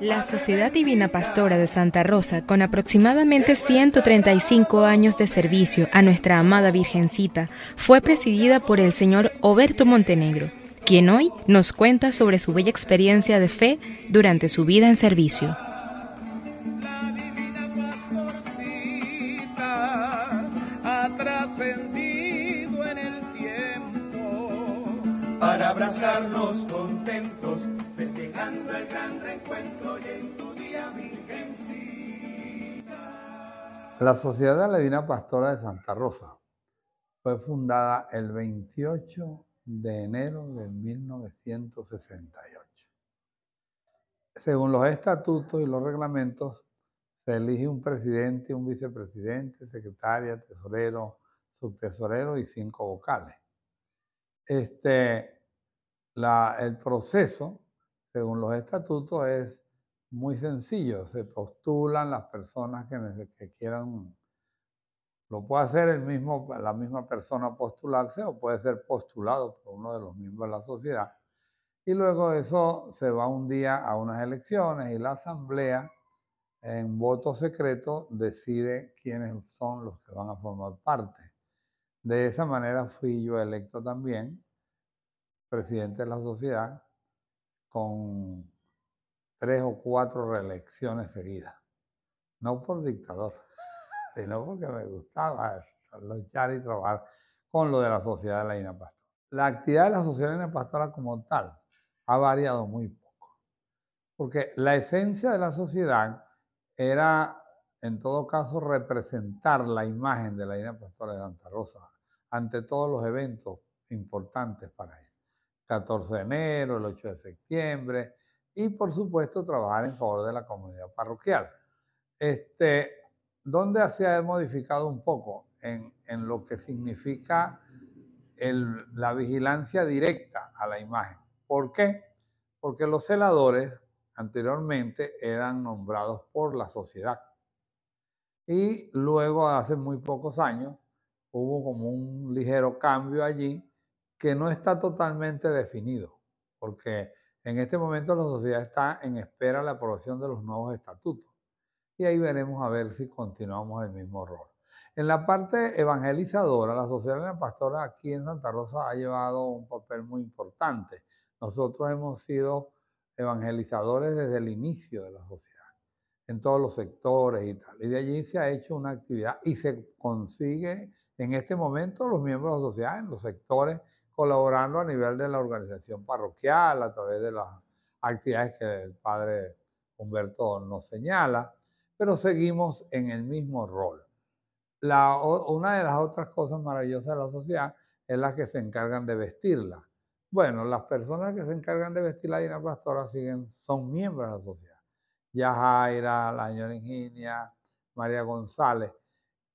La Sociedad Divina Pastora de Santa Rosa, con aproximadamente 135 años de servicio a nuestra amada Virgencita, fue presidida por el señor Oberto Montenegro, quien hoy nos cuenta sobre su bella experiencia de fe durante su vida en servicio. para abrazarnos contentos, festejando el gran reencuentro y en tu día virgencita. La Sociedad de Pastora de Santa Rosa fue fundada el 28 de enero de 1968. Según los estatutos y los reglamentos, se elige un presidente, un vicepresidente, secretaria, tesorero, subtesorero y cinco vocales. Este, el proceso, según los estatutos, es muy sencillo. Se postulan las personas que, que quieran. Lo puede hacer el mismo, la misma persona postularse o puede ser postulado por uno de los miembros de la sociedad. Y luego eso se va un día a unas elecciones y la asamblea en voto secreto decide quiénes son los que van a formar parte. De esa manera fui yo electo también presidente de la sociedad con tres o cuatro reelecciones seguidas. No por dictador, sino porque me gustaba luchar y trabajar con lo de la sociedad de la Ina Pastora. La actividad de la sociedad de la Ina Pastora como tal ha variado muy poco, porque la esencia de la sociedad era, en todo caso, representar la imagen de la Ina Pastora de Santa Rosa ante todos los eventos importantes para ella. 14 de enero, el 8 de septiembre, y por supuesto trabajar en favor de la comunidad parroquial. Este, donde se ha modificado un poco en, lo que significa la vigilancia directa a la imagen. ¿Por qué? Porque los celadores anteriormente eran nombrados por la sociedad. Y luego, hace muy pocos años, hubo como un ligero cambio allí que no está totalmente definido, porque en este momento la sociedad está en espera de la aprobación de los nuevos estatutos. Y ahí veremos a ver si continuamos el mismo rol. En la parte evangelizadora, la sociedad de la pastora aquí en Santa Rosa ha llevado un papel muy importante. Nosotros hemos sido evangelizadores desde el inicio de la sociedad, en todos los sectores y tal. Y de allí se ha hecho una actividad y se consigue en este momento los miembros de la sociedad en los sectores colaborando a nivel de la organización parroquial, a través de las actividades que el padre Humberto nos señala, pero seguimos en el mismo rol. una de las otras cosas maravillosas de la sociedad es las que se encargan de vestirla. Bueno, las personas que se encargan de vestir la Dina Pastora siguen, son miembros de la sociedad. Jaira, la señora Ingenia, María González.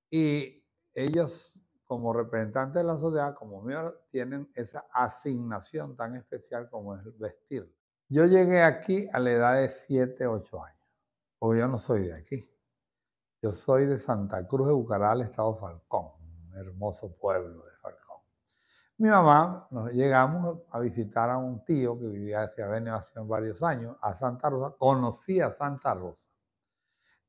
Y ellos como representantes de la sociedad, como mío, tienen esa asignación tan especial como es vestir. Yo llegué aquí a la edad de 7, 8 años, porque yo no soy de aquí. Yo soy de Santa Cruz de Bucaral, Estado Falcón, hermoso pueblo de Falcón. Mi mamá, nos llegamos a visitar a un tío que vivía, hacia venido hace varios años, a Santa Rosa. Conocí a Santa Rosa.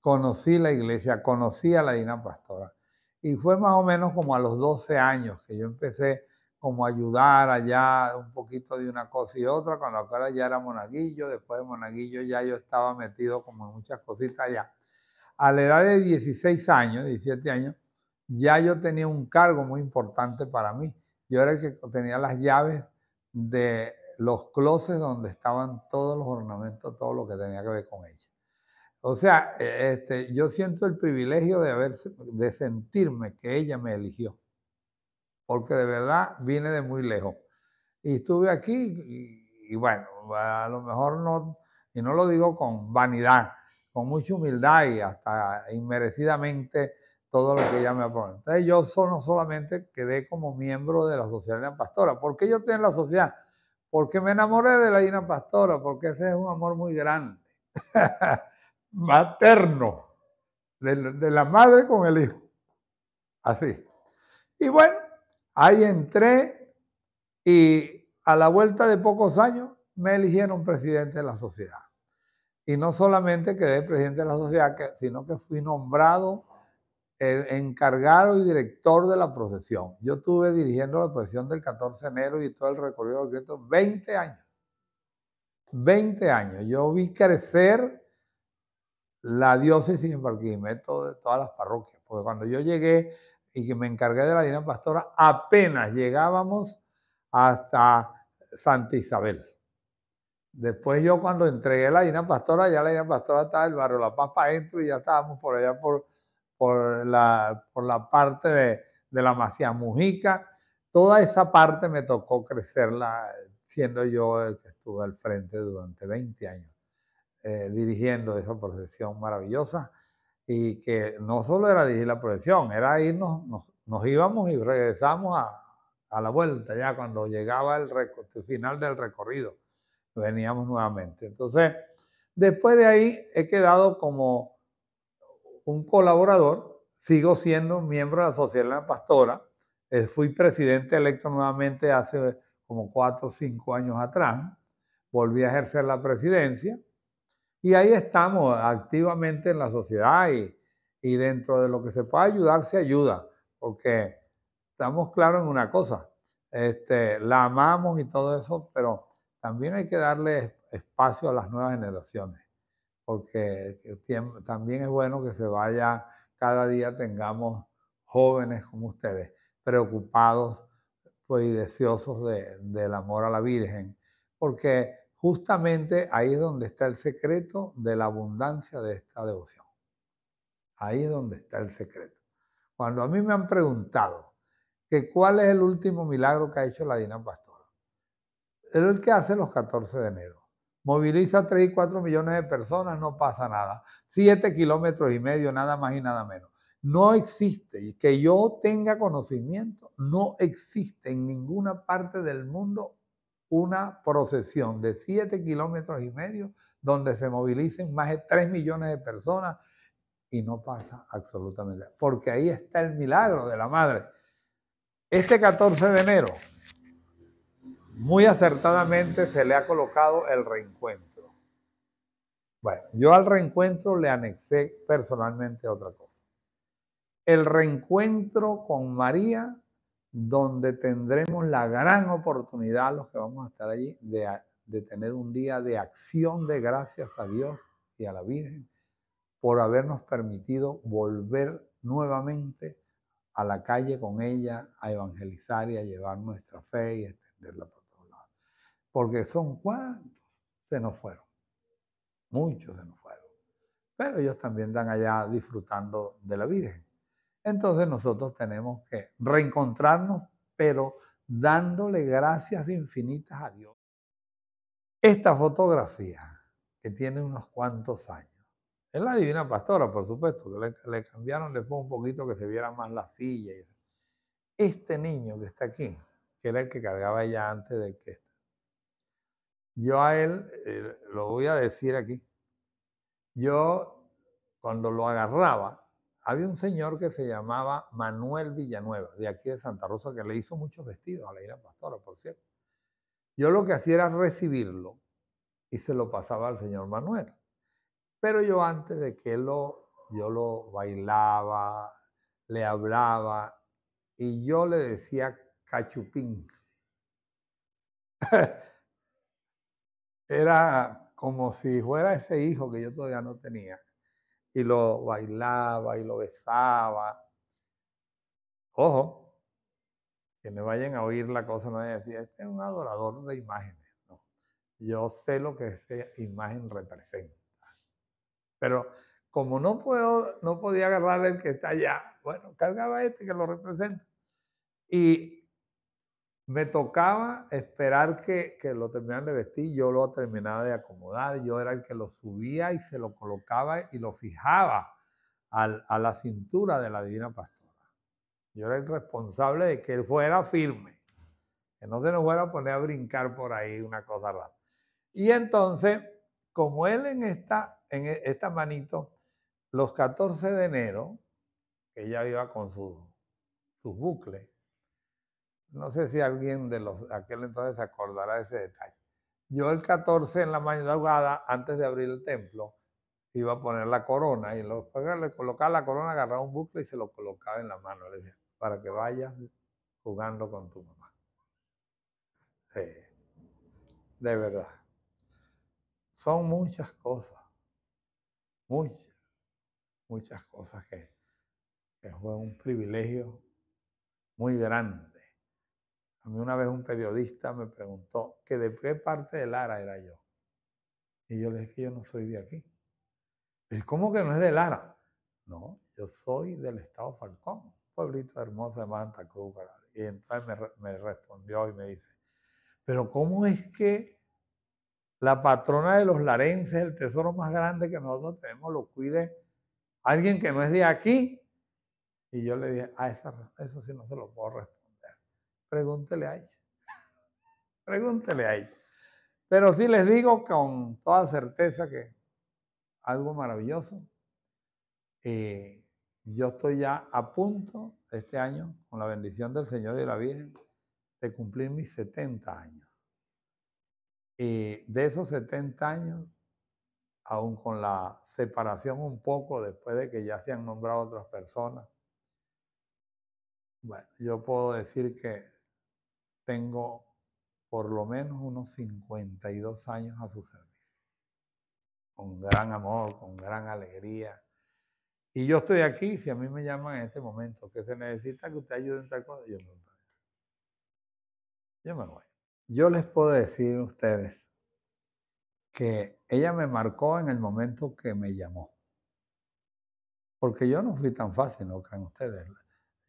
Conocí la iglesia, conocí a la Dina Pastora, y fue más o menos como a los 12 años que yo empecé como a ayudar allá un poquito de una cosa y otra, cuando acá ya era monaguillo, después de monaguillo ya yo estaba metido como en muchas cositas allá. A la edad de 16 años, 17 años, ya yo tenía un cargo muy importante para mí. Yo era el que tenía las llaves de los closets donde estaban todos los ornamentos, todo lo que tenía que ver con ella. O sea, e, este, yo siento el privilegio de, haber, de sentirme que ella me eligió, porque de verdad viene de muy lejos. Y estuve aquí y, bueno, a lo mejor no, y no lo digo con vanidad, con mucha humildad y hasta inmerecidamente todo lo que ella me ha prometido. Entonces yo solo, solamente quedé como miembro de la Sociedad de la Pastora. ¿Por qué yo estoy en la sociedad? Porque me enamoré de la Dina Pastora, porque ese es un amor muy grande. materno de la madre con el hijo. Así. Y bueno, ahí entré y a la vuelta de pocos años me eligieron presidente de la sociedad. Y no solamente quedé presidente de la sociedad, sino que fui nombrado el eh, encargado y director de la procesión. Yo estuve dirigiendo la procesión del 14 de enero y todo el recorrido del 20 años. 20 años. Yo vi crecer la diócesis en Barquisimeto de todas las parroquias. Porque cuando yo llegué y que me encargué de la Dina Pastora, apenas llegábamos hasta Santa Isabel. Después yo cuando entregué la Dina Pastora, ya la Dina Pastora estaba en el barrio La Paz para y ya estábamos por allá por, por, la, por la parte de, de la Macía Mujica. Toda esa parte me tocó crecerla siendo yo el que estuve al frente durante 20 años. Eh, dirigiendo esa procesión maravillosa y que no solo era dirigir la procesión, era irnos, nos, íbamos y regresamos a, a, la vuelta, ya cuando llegaba el, final del recorrido, veníamos nuevamente. Entonces, después de ahí he quedado como un colaborador, sigo siendo miembro de la Sociedad de la Pastora, eh, fui presidente electo nuevamente hace como cuatro o cinco años atrás, volví a ejercer la presidencia y ahí estamos activamente en la sociedad y, dentro de lo que se pueda ayudar, se ayuda, porque estamos claros en una cosa, este, la amamos y todo eso, pero también hay que darle espacio a las nuevas generaciones, porque también es bueno que se vaya, cada día tengamos jóvenes como ustedes, preocupados pues, y deseosos del amor a la Virgen, porque Justamente ahí es donde está el secreto de la abundancia de esta devoción. Ahí es donde está el secreto. Cuando a mí me han preguntado que cuál es el último milagro que ha hecho la Dina Pastora, es el que hace los 14 de enero. Moviliza 3 y 4 millones de personas, no pasa nada. 7 kilómetros y medio, nada más y nada menos. No existe, que yo tenga conocimiento, no existe en ninguna parte del mundo una procesión de 7 kilómetros y medio donde se movilicen más de 3 millones de personas y no pasa absolutamente nada. Porque ahí está el milagro de la madre. Este 14 de enero, muy acertadamente se le ha colocado el reencuentro. Bueno, yo al reencuentro le anexé personalmente otra cosa. El reencuentro con María donde tendremos la gran oportunidad, los que vamos a estar allí, de, tener un día de acción de gracias a Dios y a la Virgen por habernos permitido volver nuevamente a la calle con ella, a evangelizar y a llevar nuestra fe y extenderla por todos lados. Porque son cuantos se nos fueron, muchos se nos fueron, pero ellos también están allá disfrutando de la Virgen. Entonces nosotros tenemos que reencontrarnos, pero dándole gracias infinitas a Dios. Esta fotografía, que tiene unos cuantos años, es la Divina Pastora, por supuesto, que le, le cambiaron un poquito que se viera más la silla. Este niño que está aquí, que era el que cargaba ella antes de que Yo a él, eh, lo voy a decir aquí, yo cuando lo agarraba, había un señor que se llamaba Manuel Villanueva, de aquí de Santa Rosa, que le hizo muchos vestidos a la ira pastora, por cierto. Yo lo que hacía era recibirlo y se lo pasaba al señor Manuel. Pero yo antes de que lo, yo lo bailaba, le hablaba y yo le decía cachupín. era como si fuera ese hijo que yo todavía no tenía y lo bailaba y lo besaba. Ojo, que me vayan a oír la cosa, no decía este es un adorador de imágenes. No, yo sé lo que esa imagen representa. Pero como no, puedo, no podía agarrar el que está allá, bueno, cargaba este que lo representa. Y me tocaba esperar que, lo terminaran de vestir, yo lo terminaba de acomodar, yo era el que lo subía y se lo colocaba y lo fijaba a la cintura de la divina pastora. Yo era el responsable de que él fuera firme, que no se nos fuera a poner a brincar por ahí una cosa rara. Y entonces, como él en esta, en e, esta manito, los 14 de enero, ella iba con su, sus bucles, no sé si alguien de los aquel entonces se acordará de ese detalle. Yo el 14 en la madrugada, antes de abrir el templo, iba a poner la corona y los pues, le colocaba la corona, agarraba un bucle y se lo colocaba en la mano. Le decía, para que vayas jugando con tu mamá. Sí, de verdad. Son muchas cosas, muchas, muchas cosas que fue un privilegio muy grande una vez un periodista me preguntó que de qué parte de Lara era yo. Y yo le dije que yo no soy de aquí. ¿Y cómo que no es de Lara? No, yo soy del estado Falcón, pueblito hermoso de Manta Cruz. Y entonces me, respondió y me dice, pero ¿cómo es que la patrona de los larenses, el tesoro más grande que nosotros tenemos, lo cuide alguien que no es de aquí. Y yo le dije, ah, esa, eso sí no se lo puedo responder. Pregúntele a ella. Pregúntele a ella. Pero sí les digo con toda certeza que algo maravilloso. Eh, yo estoy ya a punto este año, con la bendición del Señor y la Virgen, de cumplir mis 70 años. Y de esos 70 años, aún con la separación un poco después de que ya se han nombrado otras personas, bueno, yo puedo decir que tengo por lo menos unos 52 años a su servicio, con gran amor, con gran alegría. Y yo estoy aquí, si a mí me llaman en este momento, que se necesita que usted ayude en tal cosa, yo me voy. Yo me voy. Yo les puedo decir a ustedes que ella me marcó en el momento que me llamó. Porque yo no fui tan fácil, no crean ustedes.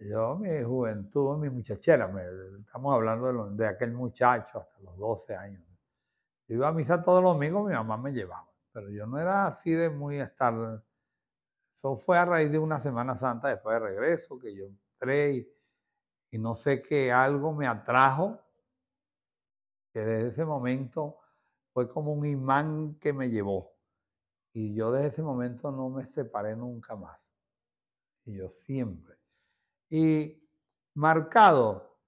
Yo, mi juventud, mi muchachera, estamos hablando de, aquel muchacho hasta los 12 años. Yo iba a misa todos los domingos, mi mamá me llevaba, pero yo no era así de muy estar. Eso fue a raíz de una Semana Santa después de regreso que yo entré y, y no sé qué, algo me atrajo, que desde ese momento fue como un imán que me llevó. Y yo desde ese momento no me separé nunca más. Y yo siempre y marcado,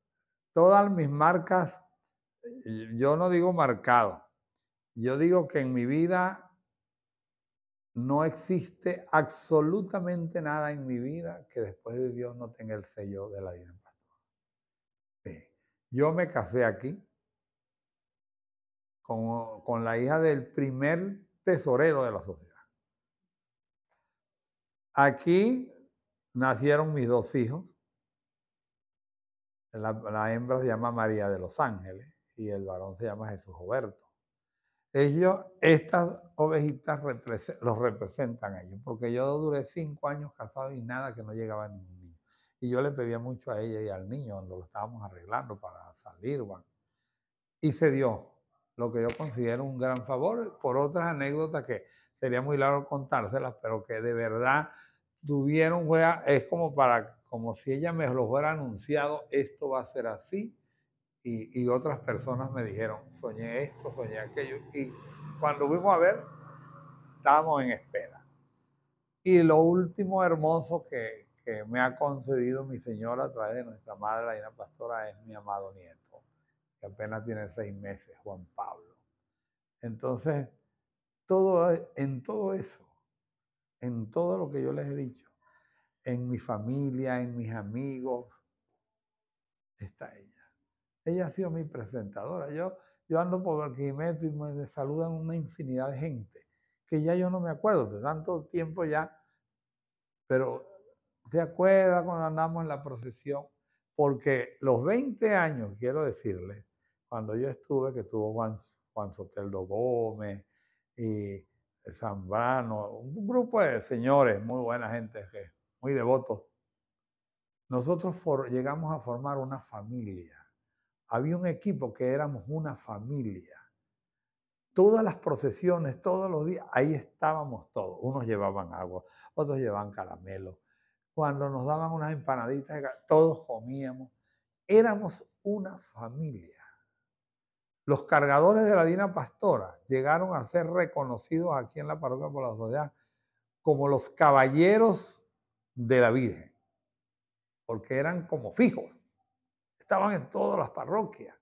todas mis marcas, eh, yo no digo marcado, yo digo que en mi vida no existe absolutamente nada en mi vida que después de Dios no tenga el sello de la Divina Yo me casé aquí con la hija del primer tesorero de la sociedad. Aquí nacieron mis dos hijos. La, hembra se llama María de los Ángeles y el varón se llama Jesús Roberto. Ellos, estas ovejitas los representan a ellos, porque yo duré cinco años casado y nada que no llegaba a ningún niño. Y yo le pedía mucho a ella y al niño cuando lo estábamos arreglando para salir. Y se dio lo que yo considero un gran favor, por otras anécdotas que sería muy largo contárselas, pero que de verdad tuvieron, es como para como si ella me lo hubiera anunciado, esto va a ser así. Y, otras personas me dijeron, soñé esto, soñé aquello. Y cuando fuimos a ver, estábamos en espera. Y lo último hermoso que, me ha concedido mi señora a través de nuestra madre, la Ina Pastora, es mi amado nieto, que apenas tiene seis meses, Juan Pablo. Entonces, todo, en todo eso, en todo lo que yo les he dicho, en mi familia, en mis amigos, está ella. Ella ha sido mi presentadora. Yo, yo ando por el quimeto y me saludan una infinidad de gente, que ya yo no me acuerdo, de tanto tiempo ya, pero se acuerda cuando andamos en la procesión, porque los 20 años, quiero decirles, cuando yo estuve, que estuvo Juan, Juan Soteldo Gómez y Zambrano, un grupo de señores, muy buena gente que muy devotos. Nosotros llegamos a formar una familia. Había un equipo que éramos una familia. Todas las procesiones, todos los días, ahí estábamos todos. Unos llevaban agua, otros llevaban caramelo. Cuando nos daban unas empanaditas, todos comíamos. Éramos una familia. Los cargadores de la Dina Pastora llegaron a ser reconocidos aquí en la parroquia por la sociedad como los caballeros de la Virgen, porque eran como fijos, estaban en todas las parroquias.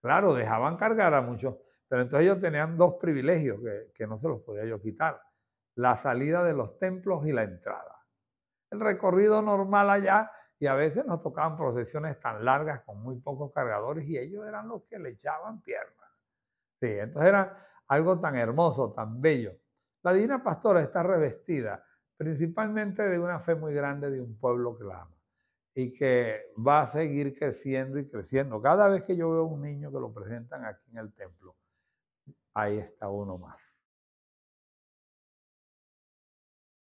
Claro, dejaban cargar a muchos, pero entonces ellos tenían dos privilegios que, no se los podía yo quitar, la salida de los templos y la entrada. El recorrido normal allá y a veces nos tocaban procesiones tan largas con muy pocos cargadores y ellos eran los que le echaban piernas. Sí, entonces era algo tan hermoso, tan bello. La Divina Pastora está revestida principalmente de una fe muy grande de un pueblo que la ama y que va a seguir creciendo y creciendo. Cada vez que yo veo un niño que lo presentan aquí en el templo, ahí está uno más.